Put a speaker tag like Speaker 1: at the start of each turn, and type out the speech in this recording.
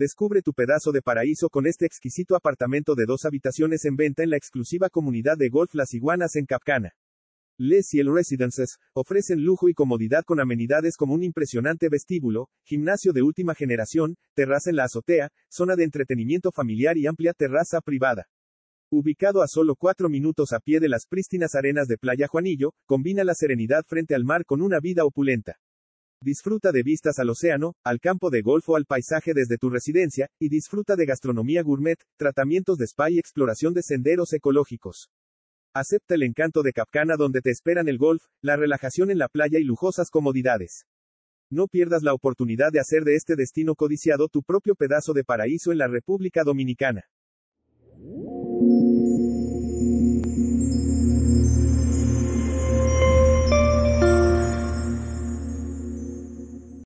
Speaker 1: Descubre tu pedazo de paraíso con este exquisito apartamento de dos habitaciones en venta en la exclusiva comunidad de golf Las Iguanas en Capcana. Les Ciel Residences ofrecen lujo y comodidad con amenidades como un impresionante vestíbulo, gimnasio de última generación, terraza en la azotea, zona de entretenimiento familiar y amplia terraza privada. Ubicado a solo cuatro minutos a pie de las prístinas arenas de Playa Juanillo, combina la serenidad frente al mar con una vida opulenta. Disfruta de vistas al océano, al campo de golf o al paisaje desde tu residencia, y disfruta de gastronomía gourmet, tratamientos de spa y exploración de senderos ecológicos. Acepta el encanto de Capcana donde te esperan el golf, la relajación en la playa y lujosas comodidades. No pierdas la oportunidad de hacer de este destino codiciado tu propio pedazo de paraíso en la República Dominicana.